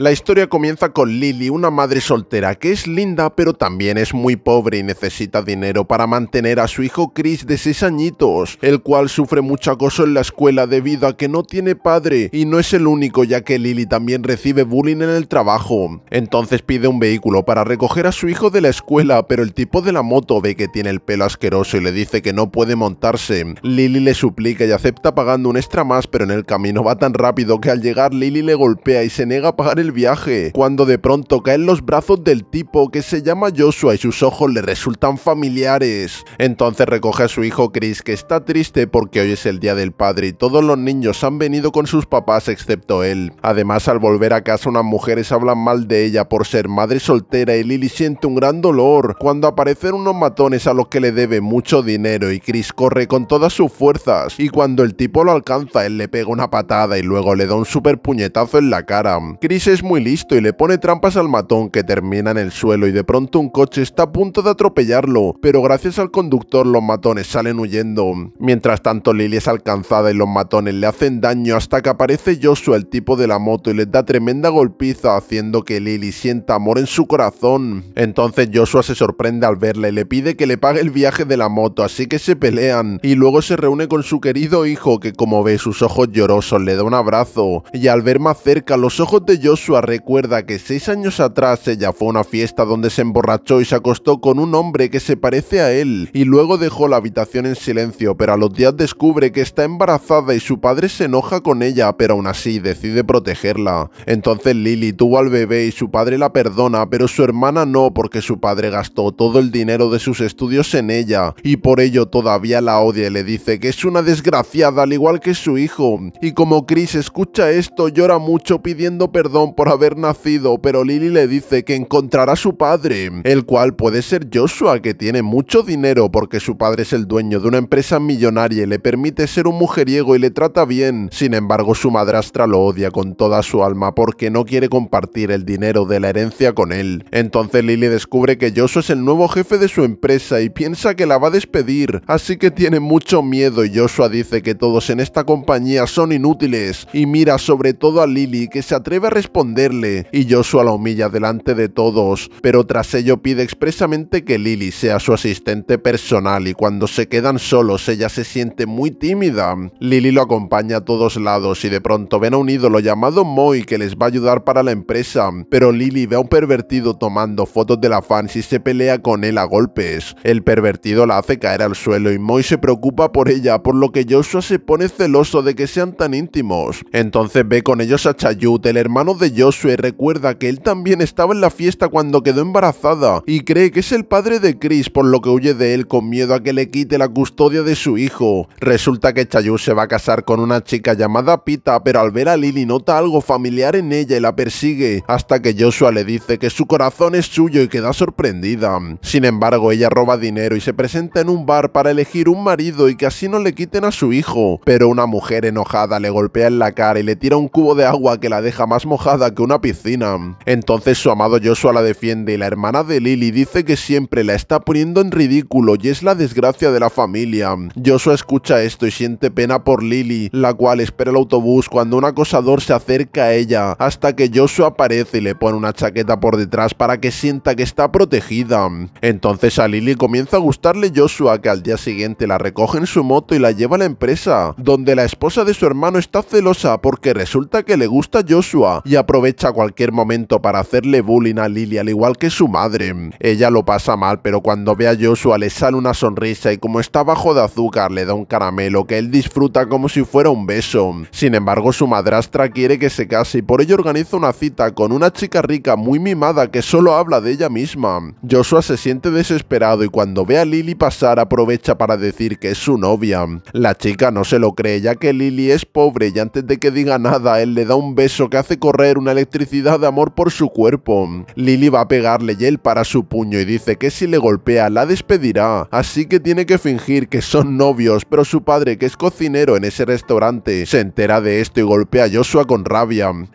La historia comienza con Lily, una madre soltera que es linda pero también es muy pobre y necesita dinero para mantener a su hijo Chris de 6 añitos, el cual sufre mucho acoso en la escuela debido a que no tiene padre y no es el único ya que Lily también recibe bullying en el trabajo. Entonces pide un vehículo para recoger a su hijo de la escuela pero el tipo de la moto ve que tiene el pelo asqueroso y le dice que no puede montarse. Lily le suplica y acepta pagando un extra más pero en el camino va tan rápido que al llegar Lily le golpea y se niega a pagar el viaje, cuando de pronto cae en los brazos del tipo que se llama Joshua y sus ojos le resultan familiares. Entonces recoge a su hijo Chris que está triste porque hoy es el día del padre y todos los niños han venido con sus papás excepto él. Además al volver a casa unas mujeres hablan mal de ella por ser madre soltera y Lily siente un gran dolor cuando aparecen unos matones a los que le debe mucho dinero y Chris corre con todas sus fuerzas y cuando el tipo lo alcanza él le pega una patada y luego le da un super puñetazo en la cara. Chris muy listo y le pone trampas al matón que termina en el suelo y de pronto un coche está a punto de atropellarlo, pero gracias al conductor los matones salen huyendo. Mientras tanto Lily es alcanzada y los matones le hacen daño hasta que aparece Joshua el tipo de la moto y les da tremenda golpiza haciendo que Lily sienta amor en su corazón. Entonces Joshua se sorprende al verle, y le pide que le pague el viaje de la moto, así que se pelean y luego se reúne con su querido hijo que como ve sus ojos llorosos le da un abrazo y al ver más cerca los ojos de Joshua recuerda que seis años atrás ella fue a una fiesta donde se emborrachó y se acostó con un hombre que se parece a él y luego dejó la habitación en silencio, pero a los días descubre que está embarazada y su padre se enoja con ella, pero aún así decide protegerla. Entonces Lily tuvo al bebé y su padre la perdona, pero su hermana no porque su padre gastó todo el dinero de sus estudios en ella y por ello todavía la odia y le dice que es una desgraciada al igual que su hijo. Y como Chris escucha esto llora mucho pidiendo perdón por haber nacido, pero Lily le dice que encontrará a su padre, el cual puede ser Joshua, que tiene mucho dinero porque su padre es el dueño de una empresa millonaria y le permite ser un mujeriego y le trata bien. Sin embargo, su madrastra lo odia con toda su alma porque no quiere compartir el dinero de la herencia con él. Entonces Lily descubre que Joshua es el nuevo jefe de su empresa y piensa que la va a despedir, así que tiene mucho miedo y Joshua dice que todos en esta compañía son inútiles y mira sobre todo a Lily que se atreve a responder responderle, y Joshua la humilla delante de todos, pero tras ello pide expresamente que Lily sea su asistente personal y cuando se quedan solos ella se siente muy tímida. Lily lo acompaña a todos lados y de pronto ven a un ídolo llamado Moy que les va a ayudar para la empresa, pero Lily ve a un pervertido tomando fotos de la fan y se pelea con él a golpes. El pervertido la hace caer al suelo y Moy se preocupa por ella, por lo que Joshua se pone celoso de que sean tan íntimos. Entonces ve con ellos a Chayut, el hermano de Joshua recuerda que él también estaba en la fiesta cuando quedó embarazada y cree que es el padre de Chris, por lo que huye de él con miedo a que le quite la custodia de su hijo. Resulta que Chayu se va a casar con una chica llamada Pita, pero al ver a Lily nota algo familiar en ella y la persigue, hasta que Joshua le dice que su corazón es suyo y queda sorprendida. Sin embargo, ella roba dinero y se presenta en un bar para elegir un marido y que así no le quiten a su hijo, pero una mujer enojada le golpea en la cara y le tira un cubo de agua que la deja más mojada que una piscina. Entonces su amado Joshua la defiende y la hermana de Lily dice que siempre la está poniendo en ridículo y es la desgracia de la familia. Joshua escucha esto y siente pena por Lily, la cual espera el autobús cuando un acosador se acerca a ella, hasta que Joshua aparece y le pone una chaqueta por detrás para que sienta que está protegida. Entonces a Lily comienza a gustarle Joshua, que al día siguiente la recoge en su moto y la lleva a la empresa, donde la esposa de su hermano está celosa porque resulta que le gusta Joshua y a aprovecha cualquier momento para hacerle bullying a Lily, al igual que su madre. Ella lo pasa mal, pero cuando ve a Joshua le sale una sonrisa y como está bajo de azúcar le da un caramelo que él disfruta como si fuera un beso. Sin embargo, su madrastra quiere que se case y por ello organiza una cita con una chica rica muy mimada que solo habla de ella misma. Joshua se siente desesperado y cuando ve a Lily pasar aprovecha para decir que es su novia. La chica no se lo cree ya que Lily es pobre y antes de que diga nada él le da un beso que hace correr una electricidad de amor por su cuerpo. Lily va a pegarle gel para su puño y dice que si le golpea la despedirá, así que tiene que fingir que son novios, pero su padre, que es cocinero en ese restaurante, se entera de esto y golpea a Joshua con rabia.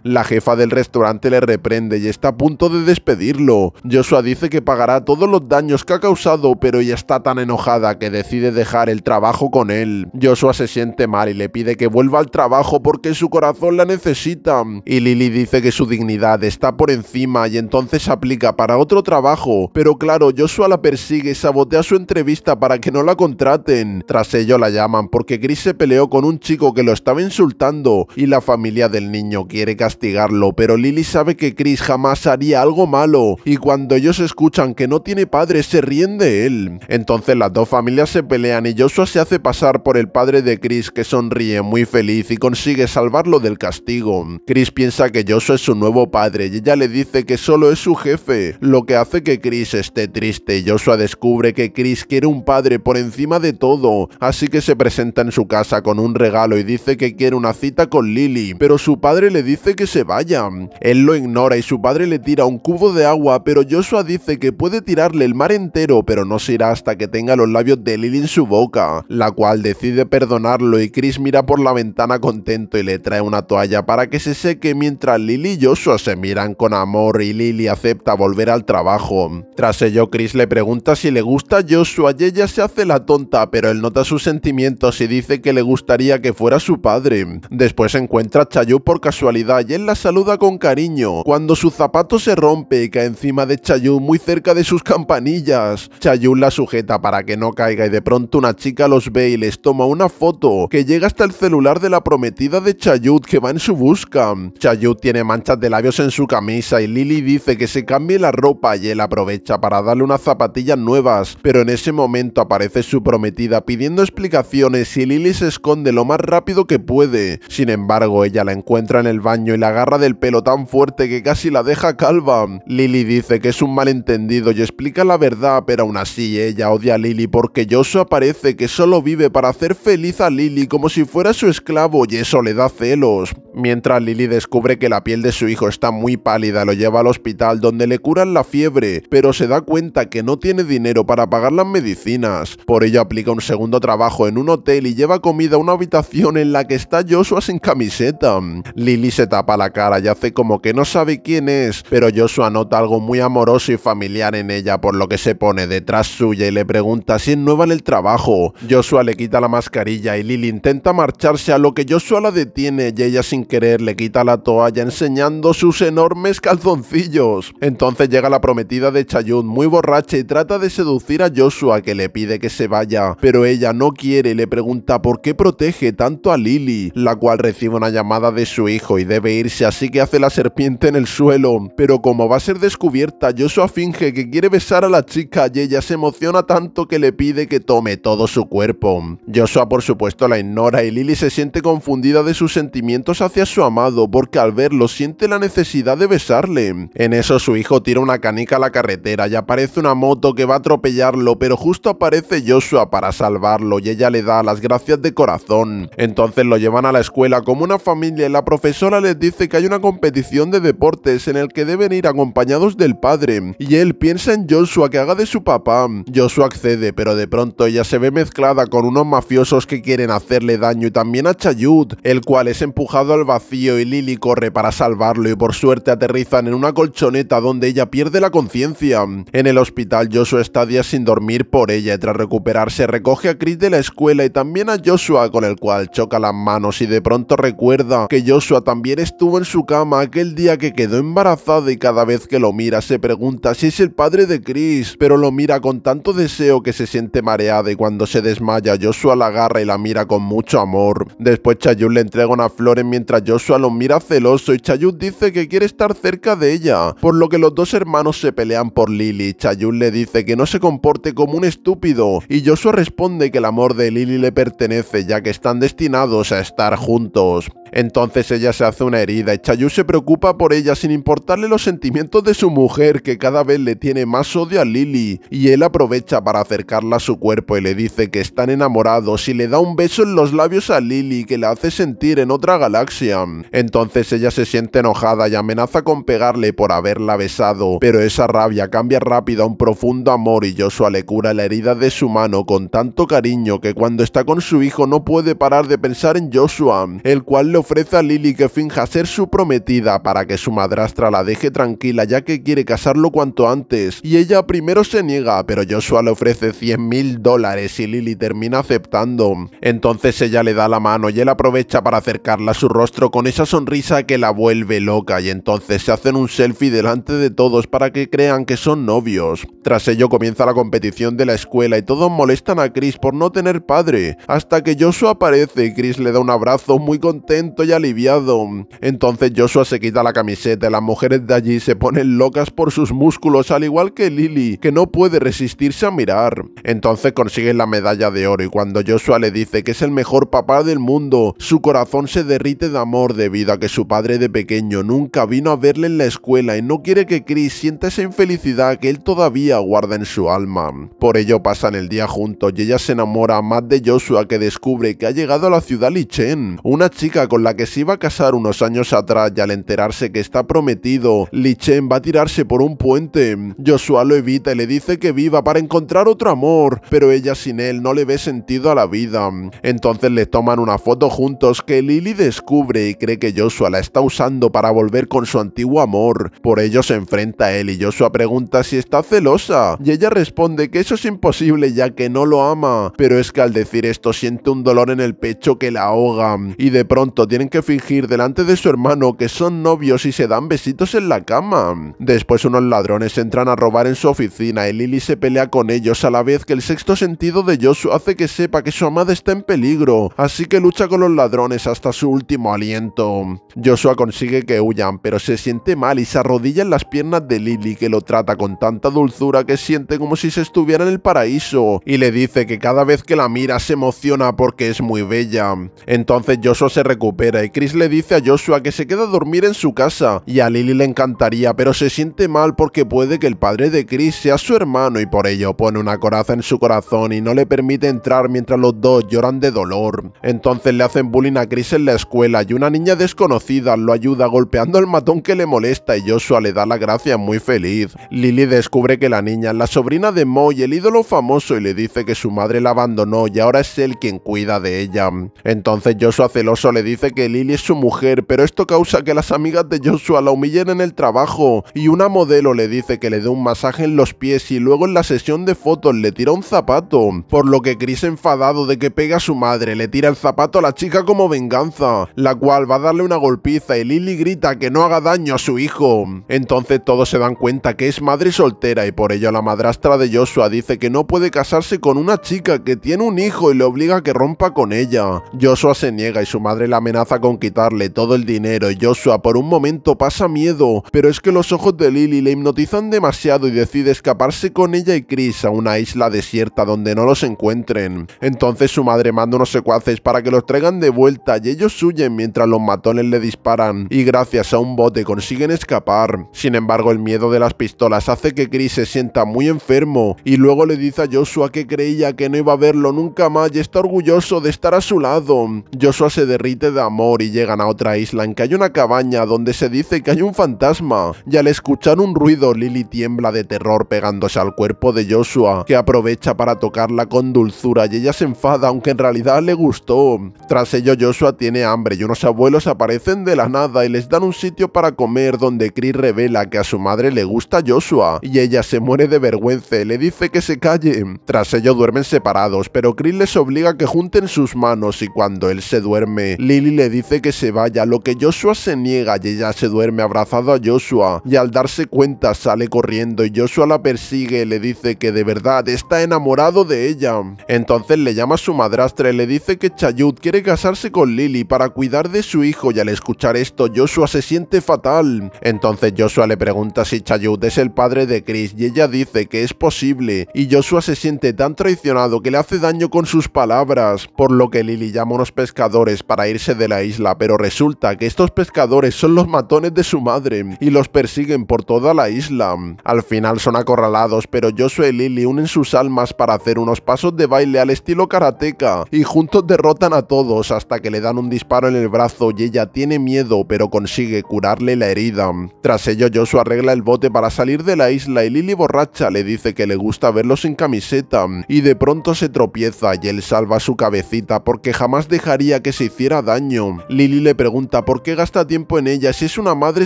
La jefa del restaurante le reprende y está a punto de despedirlo. Joshua dice que pagará todos los daños que ha causado, pero ella está tan enojada que decide dejar el trabajo con él. Joshua se siente mal y le pide que vuelva al trabajo porque su corazón la necesita. Y Lily dice que su dignidad está por encima y entonces aplica para otro trabajo, pero claro, Joshua la persigue y sabotea su entrevista para que no la contraten. Tras ello la llaman porque Chris se peleó con un chico que lo estaba insultando y la familia del niño quiere castigarlo, pero Lily sabe que Chris jamás haría algo malo y cuando ellos escuchan que no tiene padre se ríen de él. Entonces las dos familias se pelean y Joshua se hace pasar por el padre de Chris que sonríe muy feliz y consigue salvarlo del castigo. Chris piensa que Joshua es su nuevo padre y ella le dice que solo es su jefe, lo que hace que Chris esté triste. Joshua descubre que Chris quiere un padre por encima de todo, así que se presenta en su casa con un regalo y dice que quiere una cita con Lily, pero su padre le dice que se vaya. Él lo ignora y su padre le tira un cubo de agua, pero Joshua dice que puede tirarle el mar entero, pero no se irá hasta que tenga los labios de Lily en su boca, la cual decide perdonarlo y Chris mira por la ventana contento y le trae una toalla para que se seque mientras Lily y Joshua se miran con amor y Lily acepta volver al trabajo. Tras ello, Chris le pregunta si le gusta a Joshua y ella se hace la tonta, pero él nota sus sentimientos y dice que le gustaría que fuera su padre. Después encuentra a Chayu por casualidad y él la saluda con cariño. Cuando su zapato se rompe, y cae encima de Chayu muy cerca de sus campanillas. Chayu la sujeta para que no caiga y de pronto una chica los ve y les toma una foto que llega hasta el celular de la prometida de Chayut que va en su busca. Chayut tiene tiene manchas de labios en su camisa y Lily dice que se cambie la ropa y él aprovecha para darle unas zapatillas nuevas, pero en ese momento aparece su prometida pidiendo explicaciones y Lily se esconde lo más rápido que puede. Sin embargo, ella la encuentra en el baño y la agarra del pelo tan fuerte que casi la deja calva. Lily dice que es un malentendido y explica la verdad, pero aún así ella odia a Lily porque Joshua parece que solo vive para hacer feliz a Lily como si fuera su esclavo y eso le da celos. Mientras Lily descubre que la piel de su hijo está muy pálida, lo lleva al hospital donde le curan la fiebre, pero se da cuenta que no tiene dinero para pagar las medicinas. Por ello aplica un segundo trabajo en un hotel y lleva comida a una habitación en la que está Joshua sin camiseta. Lily se tapa la cara y hace como que no sabe quién es, pero Joshua nota algo muy amoroso y familiar en ella, por lo que se pone detrás suya y le pregunta si es nueva en el trabajo. Joshua le quita la mascarilla y Lily intenta marcharse a lo que Joshua la detiene y ella sin querer le quita la toalla en enseñando sus enormes calzoncillos. Entonces llega la prometida de Chayun muy borracha y trata de seducir a Joshua que le pide que se vaya, pero ella no quiere y le pregunta por qué protege tanto a Lily, la cual recibe una llamada de su hijo y debe irse así que hace la serpiente en el suelo, pero como va a ser descubierta, Joshua finge que quiere besar a la chica y ella se emociona tanto que le pide que tome todo su cuerpo. Joshua por supuesto la ignora y Lily se siente confundida de sus sentimientos hacia su amado porque al verlo siente la necesidad de besarle. En eso su hijo tira una canica a la carretera y aparece una moto que va a atropellarlo, pero justo aparece Joshua para salvarlo y ella le da las gracias de corazón. Entonces lo llevan a la escuela como una familia y la profesora les dice que hay una competición de deportes en el que deben ir acompañados del padre, y él piensa en Joshua que haga de su papá. Joshua accede, pero de pronto ella se ve mezclada con unos mafiosos que quieren hacerle daño y también a Chayut, el cual es empujado al vacío y Lily corre para salvarlo y por suerte aterrizan en una colchoneta donde ella pierde la conciencia. En el hospital Joshua está días sin dormir por ella y tras recuperarse recoge a Chris de la escuela y también a Joshua con el cual choca las manos y de pronto recuerda que Joshua también estuvo en su cama aquel día que quedó embarazada y cada vez que lo mira se pregunta si es el padre de Chris, pero lo mira con tanto deseo que se siente mareada y cuando se desmaya Joshua la agarra y la mira con mucho amor. Después Chayun le entrega una flor mientras Joshua lo mira celoso y Chayun dice que quiere estar cerca de ella, por lo que los dos hermanos se pelean por Lily. Chayun le dice que no se comporte como un estúpido y Joshua responde que el amor de Lily le pertenece ya que están destinados a estar juntos. Entonces ella se hace una herida y Chayun se preocupa por ella sin importarle los sentimientos de su mujer que cada vez le tiene más odio a Lily y él aprovecha para acercarla a su cuerpo y le dice que están enamorados y le da un beso en los labios a Lily que la hace sentir en otra galaxia. Entonces ella se siente enojada y amenaza con pegarle por haberla besado, pero esa rabia cambia rápido a un profundo amor y Joshua le cura la herida de su mano con tanto cariño que cuando está con su hijo no puede parar de pensar en Joshua, el cual le ofrece a Lily que finja ser su prometida para que su madrastra la deje tranquila ya que quiere casarlo cuanto antes, y ella primero se niega, pero Joshua le ofrece 100 mil dólares y Lily termina aceptando. Entonces ella le da la mano y él aprovecha para acercarla a su rostro con esa sonrisa que la vuelve loca y entonces se hacen un selfie delante de todos para que crean que son novios. Tras ello comienza la competición de la escuela y todos molestan a Chris por no tener padre, hasta que Joshua aparece y Chris le da un abrazo muy contento y aliviado. Entonces Joshua se quita la camiseta y las mujeres de allí se ponen locas por sus músculos, al igual que Lily, que no puede resistirse a mirar. Entonces consiguen la medalla de oro y cuando Joshua le dice que es el mejor papá del mundo, su corazón se derrite de amor debido a que su padre pequeño, nunca vino a verle en la escuela y no quiere que Chris sienta esa infelicidad que él todavía guarda en su alma. Por ello pasan el día juntos y ella se enamora más de Joshua que descubre que ha llegado a la ciudad Lichen, una chica con la que se iba a casar unos años atrás y al enterarse que está prometido, Lichen va a tirarse por un puente. Joshua lo evita y le dice que viva para encontrar otro amor, pero ella sin él no le ve sentido a la vida. Entonces le toman una foto juntos que Lily descubre y cree que Joshua la está usando para volver con su antiguo amor. Por ello se enfrenta a él y Joshua pregunta si está celosa. Y ella responde que eso es imposible ya que no lo ama. Pero es que al decir esto siente un dolor en el pecho que la ahoga. Y de pronto tienen que fingir delante de su hermano que son novios y se dan besitos en la cama. Después unos ladrones entran a robar en su oficina y Lily se pelea con ellos a la vez que el sexto sentido de Joshua hace que sepa que su amada está en peligro. Así que lucha con los ladrones hasta su último aliento. Joshua consigue que huyan, pero se siente mal y se arrodilla en las piernas de Lily, que lo trata con tanta dulzura que siente como si se estuviera en el paraíso, y le dice que cada vez que la mira se emociona porque es muy bella. Entonces Joshua se recupera y Chris le dice a Joshua que se queda a dormir en su casa, y a Lily le encantaría, pero se siente mal porque puede que el padre de Chris sea su hermano y por ello pone una coraza en su corazón y no le permite entrar mientras los dos lloran de dolor. Entonces le hacen bullying a Chris en la escuela y una niña desconocida lo ayuda golpeando al matón que le molesta y Joshua le da la gracia muy feliz. Lily descubre que la niña es la sobrina de y el ídolo famoso, y le dice que su madre la abandonó y ahora es él quien cuida de ella. Entonces Joshua celoso le dice que Lily es su mujer, pero esto causa que las amigas de Joshua la humillen en el trabajo y una modelo le dice que le dé un masaje en los pies y luego en la sesión de fotos le tira un zapato, por lo que Chris enfadado de que pega a su madre le tira el zapato a la chica como venganza, la cual va a darle una golpiza y Lily grita que no haga daño a su hijo. Entonces todos se dan cuenta que es madre soltera y por ello la madrastra de Joshua dice que no puede casarse con una chica que tiene un hijo y le obliga a que rompa con ella. Joshua se niega y su madre la amenaza con quitarle todo el dinero y Joshua por un momento pasa miedo, pero es que los ojos de Lily le hipnotizan demasiado y decide escaparse con ella y Chris a una isla desierta donde no los encuentren. Entonces su madre manda unos secuaces para que los traigan de vuelta y ellos huyen mientras los matones le disparan y gracias a un bote consiguen escapar. Sin embargo, el miedo de las pistolas hace que Chris se sienta muy enfermo y luego le dice a Joshua que creía que no iba a verlo nunca más y está orgulloso de estar a su lado. Joshua se derrite de amor y llegan a otra isla en que hay una cabaña donde se dice que hay un fantasma y al escuchar un ruido Lily tiembla de terror pegándose al cuerpo de Joshua que aprovecha para tocarla con dulzura y ella se enfada aunque en realidad le gustó. Tras ello Joshua tiene hambre y unos abuelos aparecen de la nada y les dan un sitio para comer donde Chris revela que a su madre le gusta Joshua y ella se muere de vergüenza y le dice que se calle. Tras ello duermen separados, pero Chris les obliga a que junten sus manos y cuando él se duerme, Lily le dice que se vaya, lo que Joshua se niega y ella se duerme abrazado a Joshua y al darse cuenta sale corriendo y Joshua la persigue y le dice que de verdad está enamorado de ella. Entonces le llama a su madrastra y le dice que Chayut quiere casarse con Lily para cuidar de su hijo y al escuchar esto, Joshua se siente fatal. Entonces Joshua le pregunta si Chayud es el padre de Chris y ella dice que es posible y Joshua se siente tan traicionado que le hace daño con sus palabras, por lo que Lily llama a unos pescadores para irse de la isla, pero resulta que estos pescadores son los matones de su madre y los persiguen por toda la isla. Al final son acorralados, pero Joshua y Lily unen sus almas para hacer unos pasos de baile al estilo karateka y juntos derrotan a todos hasta que le dan un disparo en el brazo y ella tiene miedo pero consigue curarle la herida. Tras ello, Joshua arregla el bote para salir de la isla y Lily borracha le dice que le gusta verlo sin camiseta, y de pronto se tropieza y él salva su cabecita porque jamás dejaría que se hiciera daño. Lily le pregunta por qué gasta tiempo en ella si es una madre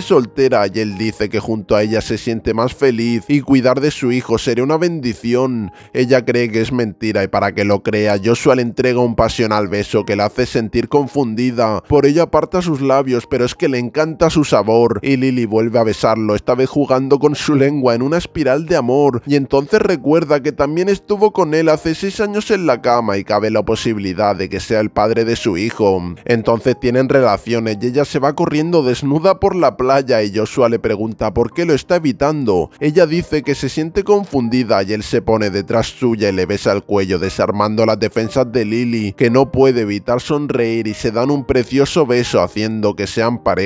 soltera y él dice que junto a ella se siente más feliz y cuidar de su hijo sería una bendición. Ella cree que es mentira y para que lo crea, Joshua le entrega un pasional beso que la hace sentir confundida. Por ella aparta sus labios, pero es que le encanta su sabor y Lily vuelve a besarlo, esta vez jugando con su lengua en una espiral de amor y entonces recuerda que también estuvo con él hace 6 años en la cama y cabe la posibilidad de que sea el padre de su hijo. Entonces tienen relaciones y ella se va corriendo desnuda por la playa y Joshua le pregunta por qué lo está evitando. Ella dice que se siente confundida y él se pone detrás suya y le besa el cuello desarmando las defensas de Lily que no puede evitar sonreír y se dan un precioso beso haciendo que sea pareja.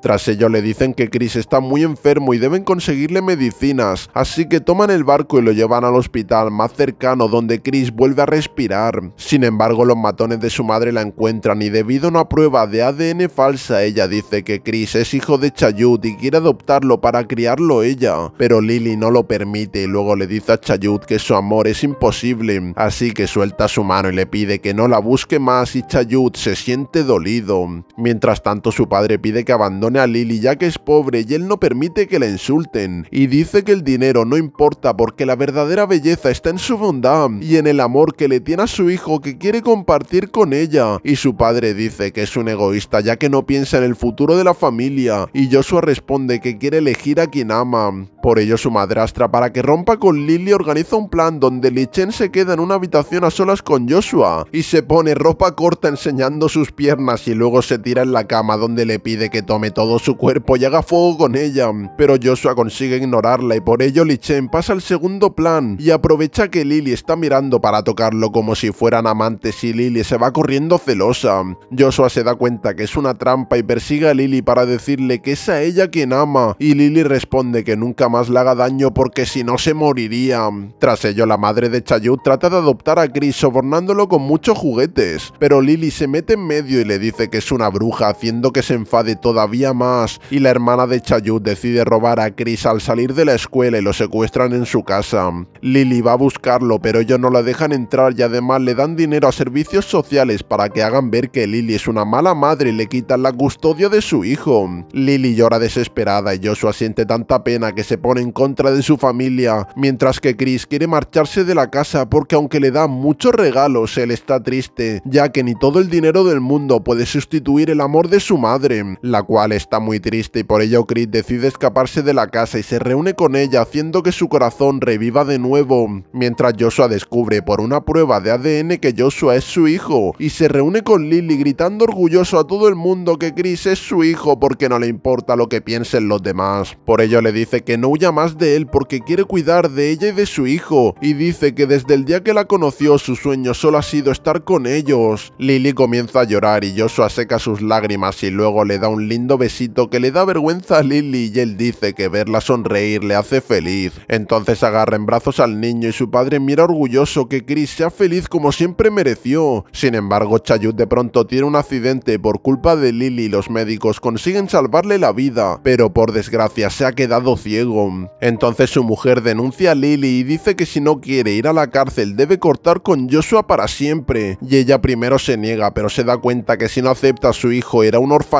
Tras ello le dicen que Chris está muy enfermo y deben conseguirle medicinas, así que toman el barco y lo llevan al hospital más cercano donde Chris vuelve a respirar. Sin embargo, los matones de su madre la encuentran y debido a una prueba de ADN falsa, ella dice que Chris es hijo de Chayut y quiere adoptarlo para criarlo ella, pero Lily no lo permite y luego le dice a Chayut que su amor es imposible, así que suelta su mano y le pide que no la busque más y Chayut se siente dolido. Mientras tanto su padre padre pide que abandone a Lily ya que es pobre y él no permite que la insulten, y dice que el dinero no importa porque la verdadera belleza está en su bondad y en el amor que le tiene a su hijo que quiere compartir con ella, y su padre dice que es un egoísta ya que no piensa en el futuro de la familia, y Joshua responde que quiere elegir a quien ama. Por ello su madrastra para que rompa con Lily organiza un plan donde Lichen se queda en una habitación a solas con Joshua y se pone ropa corta enseñando sus piernas y luego se tira en la cama donde le pide que tome todo su cuerpo y haga fuego con ella, pero Joshua consigue ignorarla y por ello Lichen pasa al segundo plan y aprovecha que Lily está mirando para tocarlo como si fueran amantes y Lily se va corriendo celosa. Joshua se da cuenta que es una trampa y persigue a Lily para decirle que es a ella quien ama y Lily responde que nunca más le haga daño porque si no se moriría. Tras ello la madre de Chayu trata de adoptar a Chris sobornándolo con muchos juguetes, pero Lily se mete en medio y le dice que es una bruja haciendo que se enfade todavía más y la hermana de Chayut decide robar a Chris al salir de la escuela y lo secuestran en su casa. Lily va a buscarlo pero ellos no la dejan entrar y además le dan dinero a servicios sociales para que hagan ver que Lily es una mala madre y le quitan la custodia de su hijo. Lily llora desesperada y Joshua siente tanta pena que se pone en contra de su familia, mientras que Chris quiere marcharse de la casa porque aunque le da muchos regalos, él está triste, ya que ni todo el dinero del mundo puede sustituir el amor de su madre la cual está muy triste y por ello Chris decide escaparse de la casa y se reúne con ella haciendo que su corazón reviva de nuevo, mientras Joshua descubre por una prueba de ADN que Joshua es su hijo y se reúne con Lily gritando orgulloso a todo el mundo que Chris es su hijo porque no le importa lo que piensen los demás. Por ello le dice que no huya más de él porque quiere cuidar de ella y de su hijo y dice que desde el día que la conoció su sueño solo ha sido estar con ellos. Lily comienza a llorar y Joshua seca sus lágrimas y luego Luego le da un lindo besito que le da vergüenza a Lily y él dice que verla sonreír le hace feliz. Entonces agarra en brazos al niño y su padre mira orgulloso que Chris sea feliz como siempre mereció. Sin embargo, Chayut de pronto tiene un accidente por culpa de Lily y los médicos consiguen salvarle la vida, pero por desgracia se ha quedado ciego. Entonces su mujer denuncia a Lily y dice que si no quiere ir a la cárcel debe cortar con Joshua para siempre. Y ella primero se niega, pero se da cuenta que si no acepta a su hijo era un orfanato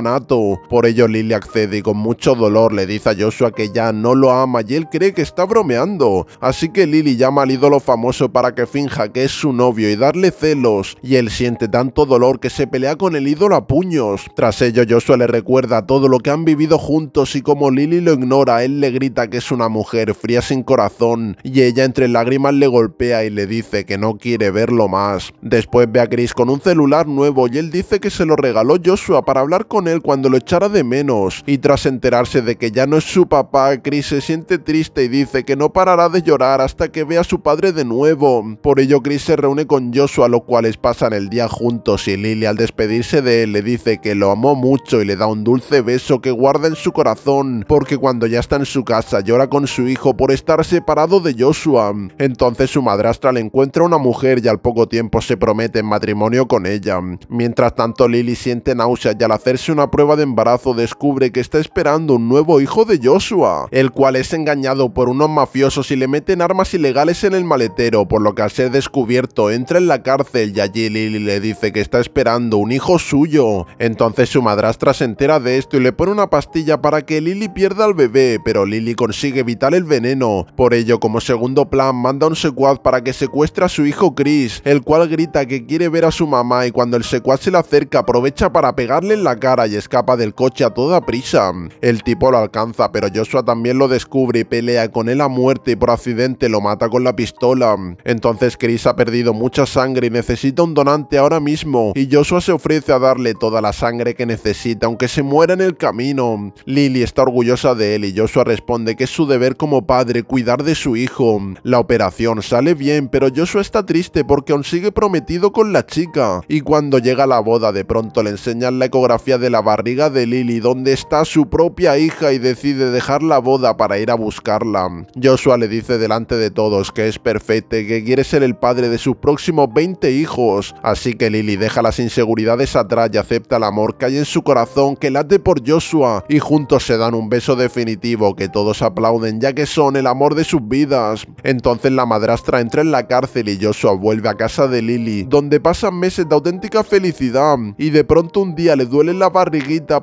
por ello Lily accede y con mucho dolor le dice a Joshua que ya no lo ama y él cree que está bromeando. Así que Lily llama al ídolo famoso para que finja que es su novio y darle celos, y él siente tanto dolor que se pelea con el ídolo a puños. Tras ello Joshua le recuerda todo lo que han vivido juntos y como Lily lo ignora, él le grita que es una mujer fría sin corazón y ella entre lágrimas le golpea y le dice que no quiere verlo más. Después ve a Chris con un celular nuevo y él dice que se lo regaló Joshua para hablar con él cuando lo echara de menos, y tras enterarse de que ya no es su papá, Chris se siente triste y dice que no parará de llorar hasta que vea a su padre de nuevo. Por ello Chris se reúne con Joshua, lo cuales pasan el día juntos y Lily al despedirse de él le dice que lo amó mucho y le da un dulce beso que guarda en su corazón, porque cuando ya está en su casa llora con su hijo por estar separado de Joshua. Entonces su madrastra le encuentra una mujer y al poco tiempo se promete en matrimonio con ella. Mientras tanto Lily siente náuseas y al hacerse una prueba de embarazo descubre que está esperando un nuevo hijo de Joshua, el cual es engañado por unos mafiosos y le meten armas ilegales en el maletero, por lo que al ser descubierto entra en la cárcel y allí Lily le dice que está esperando un hijo suyo. Entonces su madrastra se entera de esto y le pone una pastilla para que Lily pierda al bebé, pero Lily consigue evitar el veneno. Por ello, como segundo plan, manda un secuaz para que secuestre a su hijo Chris, el cual grita que quiere ver a su mamá y cuando el secuaz se le acerca aprovecha para pegarle en la cara y escapa del coche a toda prisa. El tipo lo alcanza, pero Joshua también lo descubre y pelea con él a muerte y por accidente lo mata con la pistola. Entonces Chris ha perdido mucha sangre y necesita un donante ahora mismo, y Joshua se ofrece a darle toda la sangre que necesita, aunque se muera en el camino. Lily está orgullosa de él y Joshua responde que es su deber como padre cuidar de su hijo. La operación sale bien, pero Joshua está triste porque aún sigue prometido con la chica, y cuando llega la boda de pronto le enseñan la ecografía de la la barriga de Lily, donde está su propia hija y decide dejar la boda para ir a buscarla. Joshua le dice delante de todos que es perfecto y que quiere ser el padre de sus próximos 20 hijos, así que Lily deja las inseguridades atrás y acepta el amor que hay en su corazón que late por Joshua y juntos se dan un beso definitivo que todos aplauden ya que son el amor de sus vidas. Entonces la madrastra entra en la cárcel y Joshua vuelve a casa de Lily, donde pasan meses de auténtica felicidad y de pronto un día le duele la barriga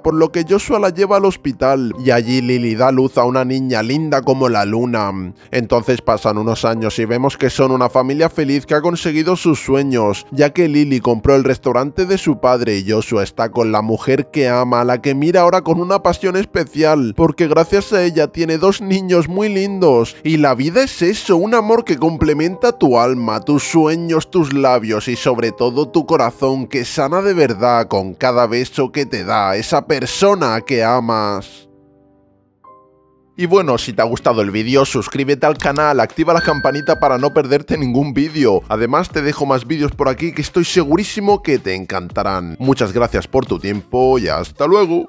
por lo que Joshua la lleva al hospital, y allí Lily da luz a una niña linda como la luna. Entonces pasan unos años y vemos que son una familia feliz que ha conseguido sus sueños, ya que Lily compró el restaurante de su padre y Joshua está con la mujer que ama, a la que mira ahora con una pasión especial, porque gracias a ella tiene dos niños muy lindos, y la vida es eso, un amor que complementa tu alma, tus sueños, tus labios y sobre todo tu corazón que sana de verdad con cada beso que te da esa persona que amas. Y bueno, si te ha gustado el vídeo, suscríbete al canal, activa la campanita para no perderte ningún vídeo. Además, te dejo más vídeos por aquí que estoy segurísimo que te encantarán. Muchas gracias por tu tiempo y hasta luego.